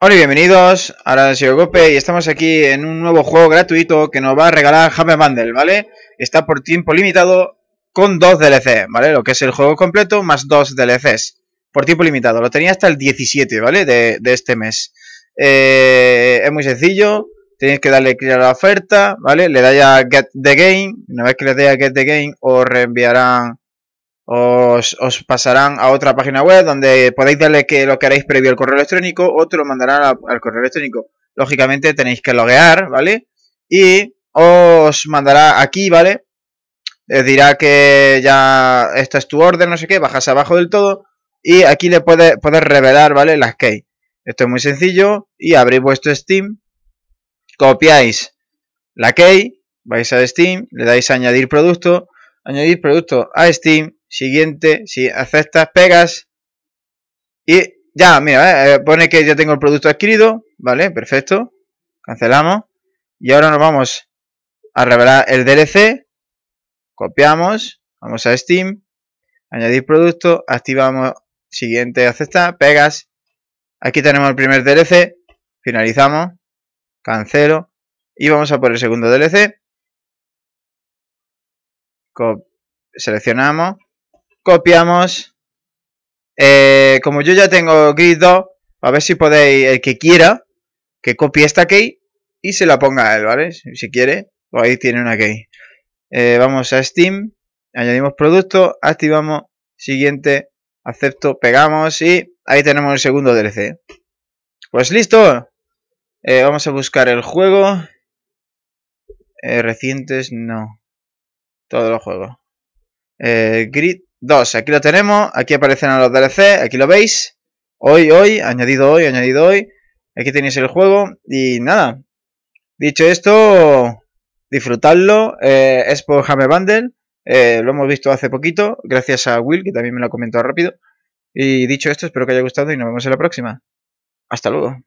Hola y bienvenidos, ahora soy Gope y estamos aquí en un nuevo juego gratuito que nos va a regalar Hammer Bundle, ¿vale? Está por tiempo limitado con dos DLC, ¿vale? Lo que es el juego completo más dos DLCs, por tiempo limitado. Lo tenía hasta el 17, ¿vale? De, este mes. Eh, es muy sencillo, tenéis que darle clic a la oferta, ¿vale? Le dais a Get the Game, una vez que le dais a Get the Game os reenviarán os, pasarán a otra página web donde podéis darle que lo queréis previo al correo electrónico, te lo mandarán al correo electrónico. Lógicamente tenéis que loguear, ¿vale? Y os mandará aquí, ¿vale? Les eh, dirá que ya esta es tu orden, no sé qué, bajas abajo del todo y aquí le puedes poder revelar, ¿vale? Las key. Esto es muy sencillo y abrís vuestro Steam, copiáis la key, vais a Steam, le dais añadir producto, añadir producto a Steam siguiente, si aceptas, pegas. Y ya, mira, eh, eh, pone que ya tengo el producto adquirido, ¿vale? Perfecto. Cancelamos. Y ahora nos vamos a revelar el DLC. Copiamos, vamos a Steam, añadir producto, activamos siguiente, aceptar, pegas. Aquí tenemos el primer DLC, finalizamos, cancelo y vamos a por el segundo DLC. seleccionamos, copiamos, eh, como yo ya tengo grid 2, a ver si podéis, el que quiera, que copie esta key y se la ponga a él, ¿vale? Si quiere, pues ahí tiene una key. Eh, vamos a Steam, añadimos producto, activamos, siguiente, acepto, pegamos y ahí tenemos el segundo DLC. Pues listo. Eh, vamos a buscar el juego. recientes, no. Todos los juegos. grid Dos, Aquí lo tenemos, aquí aparecen los DLC, aquí lo veis. Hoy, hoy, añadido hoy, añadido hoy. Aquí tenéis el juego y nada. Dicho esto, disfrutadlo, eh, es por Hammer Bundle. Eh, lo hemos visto hace poquito, gracias a Will, que también me lo comentó rápido. Y dicho esto, espero que haya gustado y nos vemos en la próxima. Hasta luego.